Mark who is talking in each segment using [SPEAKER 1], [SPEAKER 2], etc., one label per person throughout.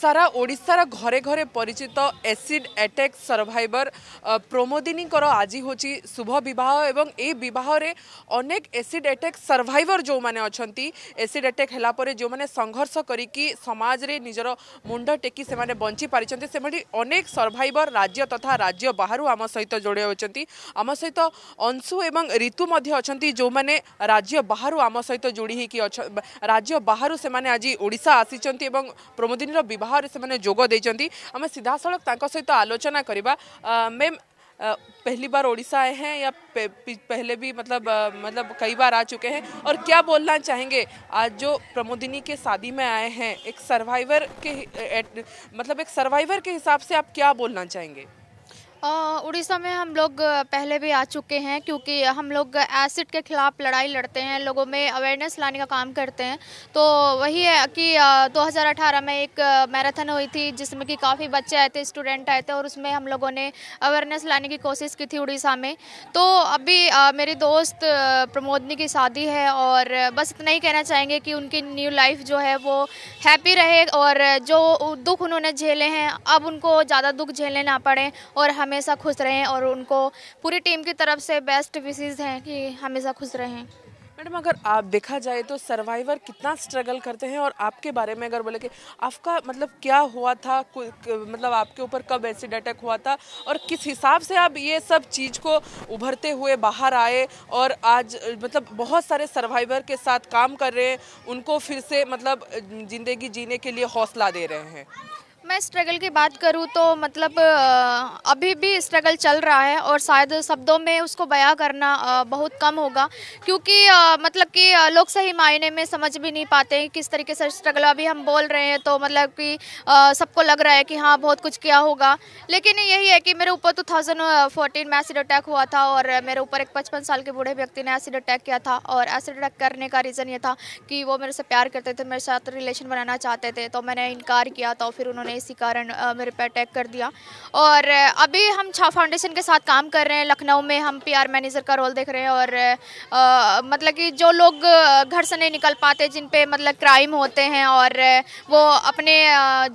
[SPEAKER 1] সারা ওড়িশার ঘরে ঘরে পরিচিত এসিড অ্যাটেক সর্ভাইভর প্রমোদিনী আজ হচ্ছে শুভ বিবাহ এবং এই বিবাহরে অনেক এসিড অ্যাটেক সর্ভাইভর যে অনেক এসিড অ্যাটেক পরে যে সংঘর্ষ করি সমাজে নিজের মুন্ড টেকি সে বঞ্চি পারিছেন সেভাবে অনেক সর্ভাইভর রাজ্য তথা রাজ্য বাহু আম সহ যোড়ে অনেক আম সহ অংশু এবং ঋতু অনেক যে রাজ্য বাহু আম সহ যোড়ি হয়ে রাজ্য বাহু সে আজ ওড়শা আসি এবং প্রমোদিনীর ବିବାହରେ ସେମାନେ ଯୋଗ ଦେଇଛନ୍ତି सीधा सड़क सहित आलोचना करवा मैम पहली बार ओडिशा आए हैं या पहले भी मतलब मतलब कई बार आ चुके हैं और क्या बोलना चाहेंगे आज जो प्रमोदिनी के शादी में आए हैं एक सर्वाइवर के मतलब एक सर्वाइवर के हिसाब से आप क्या बोलना चाहेंगे
[SPEAKER 2] उड़ीसा में हम लोग पहले भी आ चुके हैं क्योंकि हम लोग एसिड के खिलाफ लड़ाई लड़ते हैं लोगों में अवेयरनेस लाने का काम करते हैं तो वही है कि 2018 में एक मैराथन हुई थी जिसमें कि काफ़ी बच्चे आए थे स्टूडेंट आए थे और उसमें हम लोगों ने अवेयरनेस लाने की कोशिश की थी उड़ीसा में तो अभी मेरी दोस्त प्रमोदनी की शादी है और बस इतना ही कहना चाहेंगे कि उनकी न्यू लाइफ जो है वो हैप्पी रहे और जो दुख उन्होंने झेले हैं अब उनको ज़्यादा दुख झेलने ना पड़े और हम हमेशा खुश रहें और उनको पूरी टीम की तरफ से बेस्ट विशेज हैं कि हमेशा खुश रहें मैडम
[SPEAKER 1] अगर आप देखा जाए तो सर्वाइवर कितना स्ट्रगल करते हैं और आपके बारे में अगर बोले कि आपका मतलब क्या हुआ था मतलब आपके ऊपर कब एसिड अटैक हुआ था और किस हिसाब से आप ये सब चीज़ को उभरते हुए बाहर आए और आज मतलब बहुत सारे सर्वाइवर के साथ काम कर रहे हैं उनको फिर से मतलब ज़िंदगी जीने के लिए हौसला
[SPEAKER 2] दे रहे हैं मैं स्ट्रगल की बात करूँ तो मतलब अभी भी स्ट्रगल चल रहा है और शायद शब्दों में उसको बयां करना बहुत कम होगा क्योंकि मतलब कि लोग सही मायने में समझ भी नहीं पाते हैं किस तरीके से स्ट्रगल अभी हम बोल रहे हैं तो मतलब कि सबको लग रहा है कि हाँ बहुत कुछ किया होगा लेकिन यही है कि मेरे ऊपर टू थाउजेंड फोर्टीन में एसिड अटैक हुआ था और मेरे ऊपर एक पचपन साल के बूढ़े व्यक्ति ने एसिड अटैक किया था और एसिड अटैक करने का रीज़न ये था कि वो मेरे से प्यार करते थे मेरे साथ रिलेशन बनाना चाहते थे तो मैंने इनकार किया तो फिर उन्होंने इसी कारण मेरे पे अटैक कर दिया और अभी हम छा फाउंडेशन के साथ काम कर रहे हैं लखनऊ में हम पीआर मैनेजर का रोल देख रहे हैं और आ, मतलब कि जो लोग घर से नहीं निकल पाते जिन पे मतलब क्राइम होते हैं और वो अपने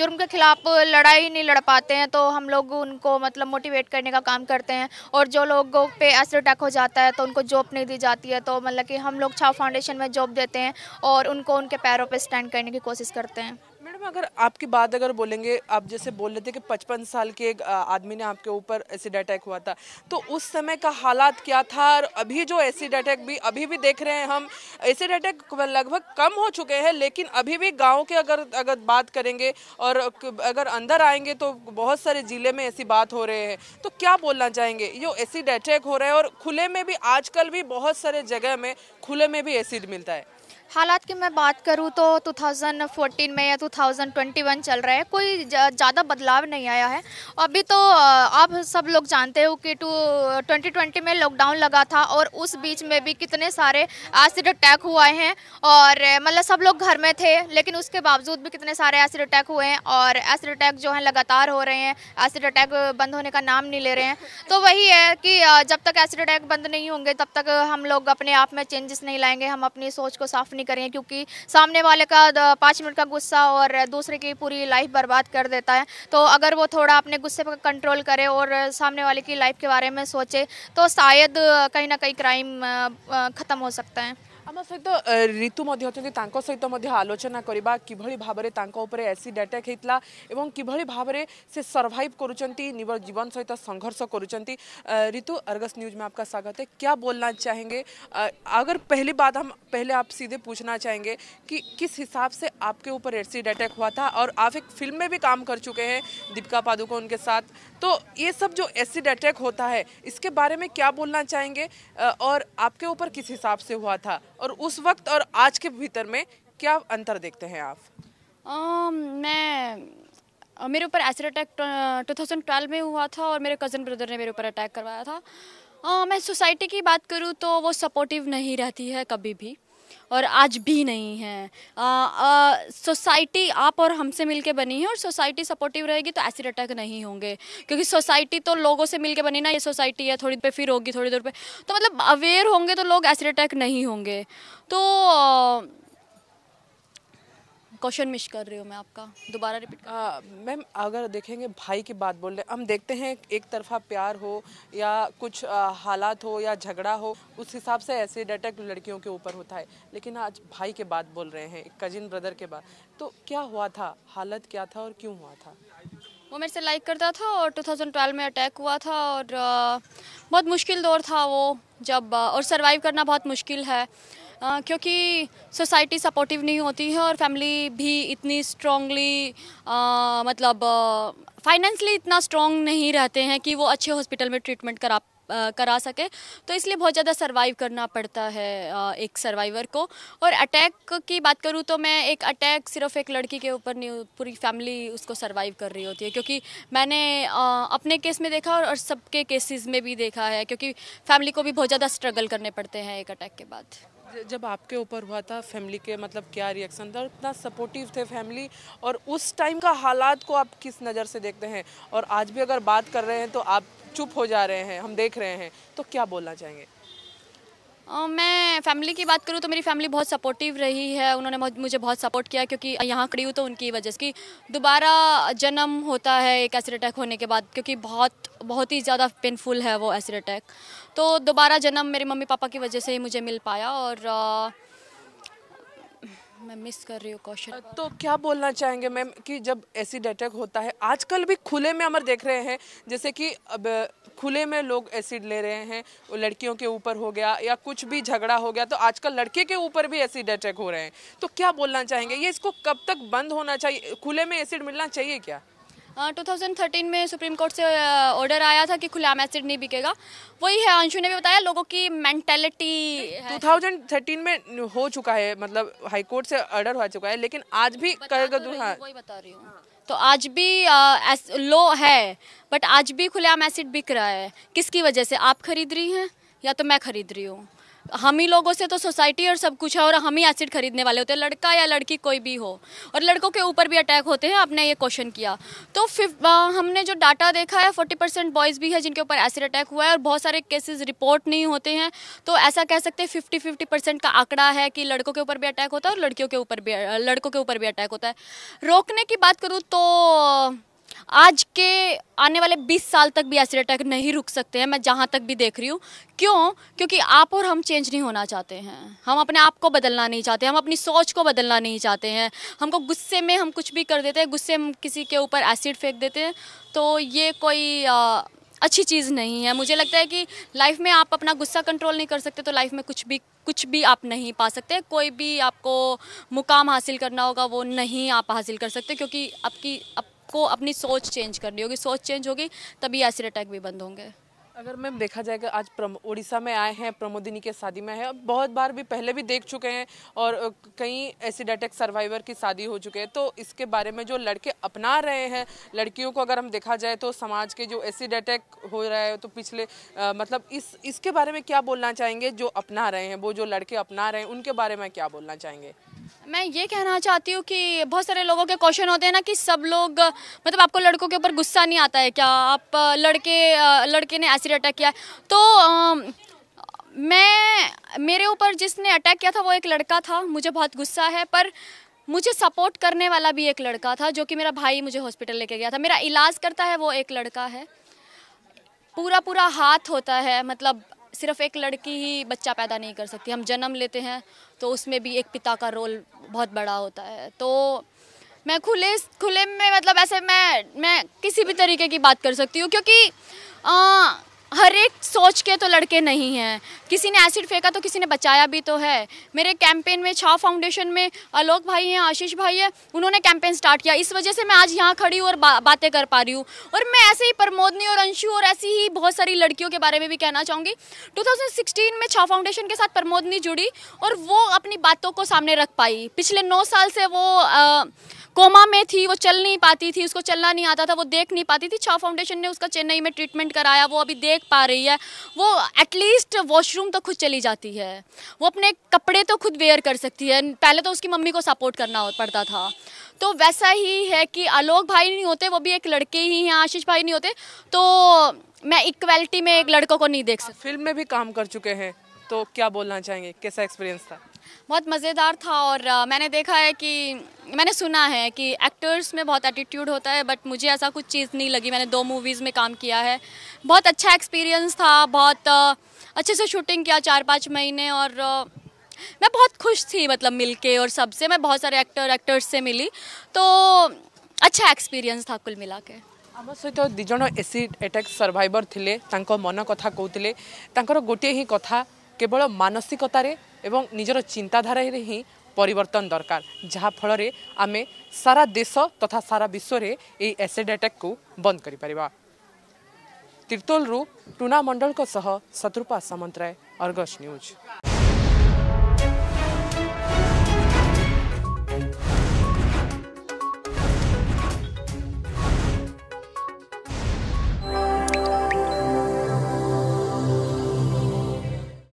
[SPEAKER 2] जुर्म के खिलाफ लड़ाई नहीं लड़ पाते हैं तो हम लोग उनको मतलब मोटिवेट करने का काम करते हैं और जो लोगों पर एसिड अटैक हो जाता है तो उनको जॉब नहीं दी जाती है तो मतलब कि हम लोग छाव फाउंडेशन में जॉब देते हैं और उनको उनके पैरों पर स्टैंड करने की कोशिश करते हैं मैडम अगर
[SPEAKER 1] आपकी बात अगर बोलेंगे आप जैसे बोल रहे थे कि पचपन साल के एक आदमी ने आपके ऊपर एसिड अटैक हुआ था तो उस समय का हालात क्या था और अभी जो एसिड अटैक भी अभी भी देख रहे हैं हम एसिड अटैक लगभग कम हो चुके हैं लेकिन अभी भी गाँव के अगर अगर बात करेंगे और अगर अंदर आएंगे तो बहुत सारे ज़िले में ऐसी बात हो रहे हैं तो क्या बोलना चाहेंगे जो एसिड अटैक हो रहा है और खुले में भी आजकल भी बहुत सारे जगह में खुले में भी एसिड मिलता है
[SPEAKER 2] हालात की मैं बात करूँ तो 2014 में या 2021 चल रहा है कोई ज़्यादा बदलाव नहीं आया है अभी तो आप सब लोग जानते हो कि टू 2020 में लॉकडाउन लगा था और उस बीच में भी कितने सारे एसिड अटैक हुए हैं और मतलब सब लोग घर में थे लेकिन उसके बावजूद भी कितने सारे एसिड अटैक हुए हैं और एसिड अटैक जो हैं लगातार हो रहे हैं एसिड अटैक बंद होने का नाम नहीं ले रहे हैं तो वही है कि जब तक एसिड अटैक बंद नहीं होंगे तब तक हम लोग अपने आप में चेंजेस नहीं लाएंगे हम अपनी सोच को साफ नहीं करेंगे क्योंकि सामने वाले का पाँच मिनट का गुस्सा और दूसरे की पूरी लाइफ बर्बाद कर देता है तो अगर वो थोड़ा अपने गुस्से पर कंट्रोल करे और सामने वाले की लाइफ के बारे में सोचे तो शायद कहीं ना कहीं क्राइम ख़त्म हो सकता है आम सहित
[SPEAKER 1] ऋतु अच्छा सहित आलोचना करवा कि भाव में एसिड आटाक होता और किभली भाव में से सर्भाइव कर जीवन सहित संघर्ष कर रितु अर्गस न्यूज में आपका स्वागत है क्या बोलना चाहेंगे अगर पहली बात हम पहले आप सीधे पूछना चाहेंगे कि किस हिसाब से आपके ऊपर एसिड अटैक हुआ था और आप एक फिल्म में भी काम कर चुके हैं दीपिका पादुकोण उनके साथ तो ये सब जो एसिड अटैक होता है इसके बारे में क्या बोलना चाहेंगे और आपके ऊपर किस हिसाब से हुआ था और उस वक्त और आज के भीतर में क्या अंतर देखते हैं आप
[SPEAKER 3] आ, मैं मेरे ऊपर एसिड अटैक 2012 में हुआ था और मेरे कज़न ब्रदर ने मेरे ऊपर अटैक करवाया था आ, मैं सोसाइटी की बात करूँ तो वो सपोर्टिव नहीं रहती है कभी भी और आज भी नहीं है सोसाइटी आप और हमसे मिलके बनी है और सोसाइटी सपोर्टिव रहेगी तो एसिड अटैक नहीं होंगे क्योंकि सोसाइटी तो लोगों से मिलके बनी ना ये सोसाइटी है थोड़ी देर पे फिर होगी थोड़ी देर पे तो मतलब अवेयर होंगे तो लोग एसिड अटैक नहीं होंगे तो क्वेश्चन मिस कर रही हूँ मैं आपका दोबारा
[SPEAKER 1] रिपीट मैम हाँ, अगर देखेंगे भाई की बात बोल रहे हम देखते हैं एक तरफा प्यार हो या कुछ आ, हालात हो या झगड़ा हो उस हिसाब से ऐसे डटक लड़कियों के ऊपर होता है लेकिन आज भाई के बात बोल रहे हैं कजिन ब्रदर के बात तो क्या हुआ था हालत क्या था और क्यों हुआ था
[SPEAKER 3] वो मेरे से लाइक करता था और 2012 में अटैक हुआ था और बहुत मुश्किल दौर था वो जब और सरवाइव करना बहुत मुश्किल है क्योंकि सोसाइटी सपोर्टिव नहीं होती है और फैमिली भी इतनी स्ट्रांगली मतलब फाइनेंसली इतना स्ट्रांग नहीं रहते हैं कि वो अच्छे हॉस्पिटल में ट्रीटमेंट करा करा सके तो इसलिए बहुत ज़्यादा सर्वाइव करना पड़ता है एक सर्वाइवर को और अटैक की बात करूँ तो मैं एक अटैक सिर्फ एक लड़की के ऊपर नहीं पूरी फैमिली उसको सर्वाइव कर रही होती है क्योंकि मैंने अपने केस में देखा और सबके केसेस में भी देखा है क्योंकि फैमिली को भी बहुत ज़्यादा स्ट्रगल करने पड़ते हैं एक अटैक के बाद
[SPEAKER 1] जब आपके ऊपर हुआ था फैमिली के मतलब क्या रिएक्शन था और इतना सपोर्टिव थे फैमिली और उस टाइम का हालात को आप किस नज़र से देखते हैं और आज भी अगर बात कर रहे हैं तो आप चुप हो जा रहे हैं हम देख रहे हैं तो क्या बोलना चाहेंगे
[SPEAKER 3] मैं फैमिली की बात करूँ तो मेरी फैमिली बहुत सपोर्टिव रही है उन्होंने मुझे बहुत सपोर्ट किया क्योंकि यहाँ खड़ी हूँ तो उनकी वजह से कि दोबारा जन्म होता है एक एसिड अटैक होने के बाद क्योंकि बहुत बहुत ही ज़्यादा पेनफुल है वो एसिड अटैक तो दोबारा जन्म मेरे मम्मी पापा की वजह से ही मुझे मिल पाया और मैं मिस कर रही हूँ कौशल तो क्या बोलना चाहेंगे मैम कि
[SPEAKER 1] जब एसिड अटैक होता है आजकल भी खुले में अमर देख रहे हैं जैसे कि अब खुले में लोग एसिड ले रहे हैं लड़कियों के ऊपर हो गया या कुछ भी झगड़ा हो गया तो आजकल लड़के के ऊपर भी एसिड अटैक हो रहे हैं तो क्या बोलना चाहेंगे ये इसको कब तक बंद होना चाहिए खुले में एसिड
[SPEAKER 3] मिलना चाहिए क्या 2013 में सुप्रीम कोर्ट से ऑर्डर आया था कि खुलेआम एसिड नहीं बिकेगा वही है अंशु ने भी बताया लोगों की मेंटेलिटी 2013 में
[SPEAKER 1] हो चुका है मतलब हाई कोर्ट से ऑर्डर हो चुका है लेकिन आज भी कर तो
[SPEAKER 3] बता रही हूँ तो आज भी लो है बट आज भी खुलेआम एसिड बिक रहा है किसकी वजह से आप खरीद रही हैं या तो मैं खरीद रही हूँ हम ही लोगों से तो सोसाइटी और सब कुछ है और हम ही एसिड खरीदने वाले होते हैं लड़का या लड़की कोई भी हो और लड़कों के ऊपर भी अटैक होते हैं आपने ये क्वेश्चन किया तो फिफ हमने जो डाटा देखा है फोर्टी परसेंट बॉयज़ भी है जिनके ऊपर एसिड अटैक हुआ है और बहुत सारे केसेज रिपोर्ट नहीं होते हैं तो ऐसा कह सकते हैं फिफ्टी फिफ्टी परसेंट का आंकड़ा है कि लड़कों के ऊपर भी अटैक होता है और लड़कियों के ऊपर भी लड़कों के ऊपर भी अटैक होता है रोकने की बात करूँ तो आज के आने वाले 20 साल तक भी एसिड अटैक नहीं रुक सकते हैं मैं जहाँ तक भी देख रही हूँ क्यों क्योंकि आप और हम चेंज नहीं होना चाहते हैं हम अपने आप को बदलना नहीं चाहते हम अपनी सोच को बदलना नहीं चाहते हैं हमको गुस्से में हम कुछ भी कर देते हैं गुस्से में किसी के ऊपर एसिड फेंक देते हैं तो ये कोई आ, अच्छी चीज़ नहीं है मुझे लगता है कि लाइफ में आप अपना गुस्सा कंट्रोल नहीं कर सकते तो लाइफ में कुछ भी कुछ भी आप नहीं पा सकते कोई भी आपको मुकाम हासिल करना होगा वो नहीं आप हासिल कर सकते क्योंकि आपकी आप आपको अपनी सोच चेंज करनी होगी सोच चेंज होगी तभी एसिड अटैक भी बंद होंगे
[SPEAKER 1] अगर मैम देखा जाएगा आज उड़ीसा में आए हैं प्रमोदिनी के शादी में है बहुत बार भी पहले भी देख चुके हैं और कई एसिड अटैक सर्वाइवर की शादी हो चुके हैं तो इसके बारे में जो लड़के अपना रहे हैं लड़कियों को अगर हम देखा जाए तो समाज के जो एसिड अटैक हो रहा है तो पिछले आ, मतलब इस इसके बारे में क्या बोलना चाहेंगे जो अपना रहे हैं वो जो लड़के अपना रहे हैं उनके बारे में क्या बोलना चाहेंगे
[SPEAKER 3] मैं ये कहना चाहती हूँ कि बहुत सारे लोगों के क्वेश्चन होते हैं ना कि सब लोग मतलब आपको लड़कों के ऊपर गुस्सा नहीं आता है क्या आप लड़के लड़के ने ऐसे अटैक किया तो आ, मैं मेरे ऊपर जिसने अटैक किया था वो एक लड़का था मुझे बहुत गुस्सा है पर मुझे सपोर्ट करने वाला भी एक लड़का था जो कि मेरा भाई मुझे हॉस्पिटल लेके गया था मेरा इलाज करता है वो एक लड़का है पूरा पूरा हाथ होता है मतलब सिर्फ एक लड़की ही बच्चा पैदा नहीं कर सकती हम जन्म लेते हैं तो उसमें भी एक पिता का रोल बहुत बड़ा होता है तो मैं खुले खुले में मतलब ऐसे मैं मैं किसी भी तरीके की बात कर सकती हूँ क्योंकि आ, हर एक सोच के तो लड़के नहीं हैं किसी ने एसिड फेंका तो किसी ने बचाया भी तो है मेरे कैंपेन में छा फाउंडेशन में आलोक भाई हैं आशीष भाई हैं उन्होंने कैंपेन स्टार्ट किया इस वजह से मैं आज यहाँ खड़ी हूँ और बा, बातें कर पा रही हूँ और मैं ऐसे ही प्रमोदनी और अंशु और ऐसी ही बहुत सारी लड़कियों के बारे में भी कहना चाहूँगी टू में छा फाउंडेशन के साथ प्रमोदनी जुड़ी और वो अपनी बातों को सामने रख पाई पिछले नौ साल से वो आ, कोमा में थी वो चल नहीं पाती थी उसको चलना नहीं आता था वो देख नहीं पाती थी छा फाउंडेशन ने उसका चेन्नई में ट्रीटमेंट कराया वो अभी देख पा रही है वो एटलीस्ट वॉशरूम तो खुद चली जाती है वो अपने कपड़े तो खुद वेयर कर सकती है पहले तो उसकी मम्मी को सपोर्ट करना पड़ता था तो वैसा ही है कि आलोक भाई नहीं होते वो भी एक लड़के ही हैं आशीष भाई नहीं होते तो मैं इक्वलिटी में एक
[SPEAKER 1] लड़कों को नहीं देख सकती फिल्म में भी काम कर चुके हैं तो क्या बोलना चाहेंगे कैसा एक्सपीरियंस था
[SPEAKER 3] बहुत मज़ेदार था और मैंने देखा है कि मैंने सुना है कि एक्टर्स में बहुत एटीट्यूड होता है बट मुझे ऐसा कुछ चीज़ नहीं लगी मैंने दो मूवीज़ में काम किया है बहुत अच्छा एक्सपीरियंस था बहुत अच्छे से शूटिंग किया चार पाँच महीने और मैं बहुत खुश थी मतलब मिलके और सबसे मैं बहुत सारे एक्टर एक्टर्स से मिली तो अच्छा एक्सपीरियंस था कुल मिला के
[SPEAKER 1] आम सहित दिजन एसिड एटाक सर्भाइवर थे मन कथा कहते गोटे ही कथा केवल मानसिकतार এবং নিজৰ চিন্তা ধাৰাই ৰહીં পৰিৱৰ্তন দরকার যা ফলৰে আমি সারা দেশ তথা সারা বিশ্বৰে এই অ্যাসিড এটাক বন্ধ কৰি পৰিবা তৃপ্তলৰ টুনা মণ্ডলক সহ শত্ৰুপা সামন্তৰে অৰগশ নিউজ